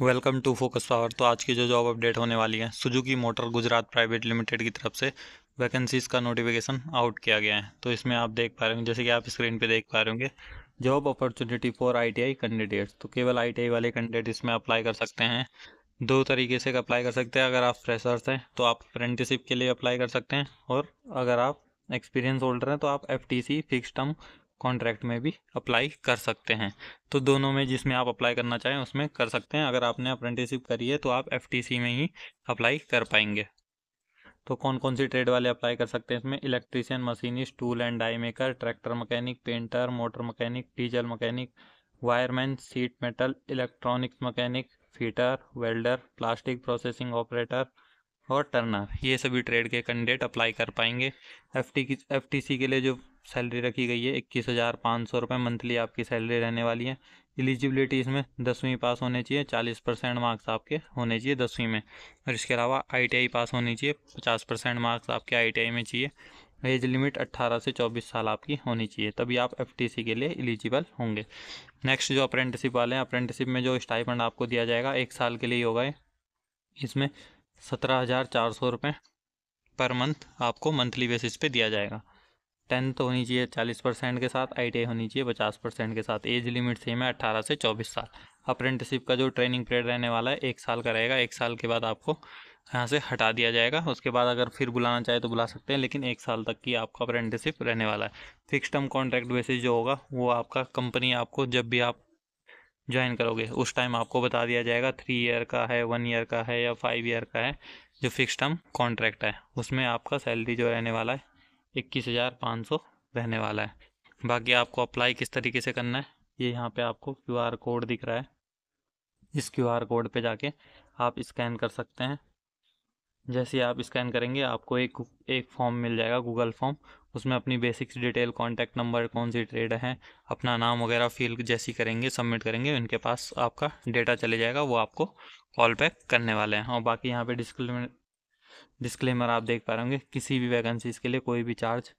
welcome to focus power तो आज की जो जॉब अपडेट होने वाली है Suzuki motor Gujarat private limited की तरफ से वैकेंसीज़ का नोटिफिकेशन आउट किया गया है तो इसमें आप देख पा रहे होंगे जैसे कि आप स्क्रीन पे देख पा रहे होंगे job opportunity for ITI candidates तो केवल आईटीआई वाले कैंडिडेट इसमें अप्लाई कर सकते हैं दो तरीके से अप्लाई कर सकते हैं अगर आप फ्रेशर्स हैं तो आप अप्रेंटिसिप के लिए अप्लाई कर सकते हैं और अगर आप एक्सपीरियंस होल्डर हैं तो आप एफ फिक्स टर्म कॉन्ट्रैक्ट में भी अप्लाई कर सकते हैं तो दोनों में जिसमें आप अप्लाई करना चाहें उसमें कर सकते हैं अगर आपने अप्रेंटिसशिप करी है तो आप एफ में ही अप्लाई कर पाएंगे तो कौन कौन सी ट्रेड वाले अप्लाई कर सकते हैं इसमें electrician machinist tool and die maker tractor mechanic painter motor mechanic diesel mechanic wireman sheet metal electronics mechanic fitter welder plastic processing operator और टर्नर ये सभी ट्रेड के कैंडिडेट अप्लाई कर पाएंगे एफ टी की एफ के लिए जो सैलरी रखी गई है इक्कीस हज़ार पाँच सौ रुपये मंथली आपकी सैलरी रहने वाली है एलिजिबिलिटी इसमें दसवीं पास होने चाहिए चालीस परसेंट मार्क्स आपके होने चाहिए दसवीं में और इसके अलावा आईटीआई पास होनी चाहिए पचास परसेंट मार्क्स आपके आईटीआई में चाहिए एज लिमिट अट्ठारह से चौबीस साल आपकी होनी चाहिए तभी आप एफ के लिए एलिजिबल होंगे नेक्स्ट जो अप्रेंटिसिप वाले हैं अप्रेंटिसिप में जो स्टाइपेंड आपको दिया जाएगा एक साल के लिए होगा इसमें सत्रह हज़ार चार सौ रुपये पर मंथ आपको मंथली बेसिस पे दिया जाएगा टेंथ तो होनी चाहिए चालीस परसेंट के साथ आई होनी चाहिए पचास परसेंट के साथ एज लिमिट सेम है अट्ठारह से चौबीस साल अप्रेंटिसिप का जो ट्रेनिंग पीरियड रहने वाला है एक साल का रहेगा एक साल के बाद आपको यहाँ से हटा दिया जाएगा उसके बाद अगर फिर बुलाना चाहे तो बुला सकते हैं लेकिन एक साल तक की आपका अप्रेंटिसिप रहने वाला है फिक्स टर्म कॉन्ट्रैक्ट बेसिस जो होगा वो आपका कंपनी आपको जब भी आप ज्वाइन करोगे उस टाइम आपको बता दिया जाएगा थ्री ईयर का है वन ईयर का है या फाइव ईयर का है जो फिक्स टर्म कॉन्ट्रैक्ट है उसमें आपका सैलरी जो रहने वाला है इक्कीस हज़ार पाँच सौ रहने वाला है बाकी आपको अप्लाई किस तरीके से करना है ये यहाँ पे आपको क्यू आर कोड दिख रहा है इस क्यू आर कोड पे जाके आप स्कैन कर सकते हैं जैसे आप स्कैन करेंगे आपको एक एक फॉर्म मिल जाएगा गूगल फॉर्म उसमें अपनी बेसिक्स डिटेल कॉन्टैक्ट नंबर कौन सी ट्रेड है अपना नाम वगैरह फिल जैसी करेंगे सबमिट करेंगे उनके पास आपका डेटा चले जाएगा वो आपको कॉल बैक करने वाले हैं और बाकी यहाँ पे डिस्क्रिमिन डिस्क्लेमर आप देख पा रहे होंगे किसी भी वैकेंसीज़ के लिए कोई भी चार्ज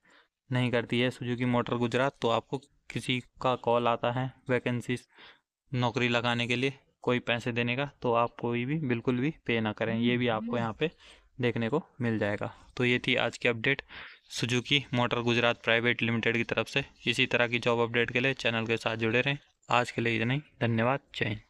नहीं करती है सुजुकी मोटर गुजरात तो आपको किसी का कॉल आता है वैकेंसीज नौकरी लगाने के लिए कोई पैसे देने का तो आप कोई भी बिल्कुल भी पे ना करें ये भी आपको यहाँ पे देखने को मिल जाएगा तो ये थी आज की update Suzuki motor Gujarat private limited की तरफ से इसी तरह की जॉब अपडेट के लिए चैनल के साथ जुड़े रहें आज के लिए इतना ही धन्यवाद जय हिंद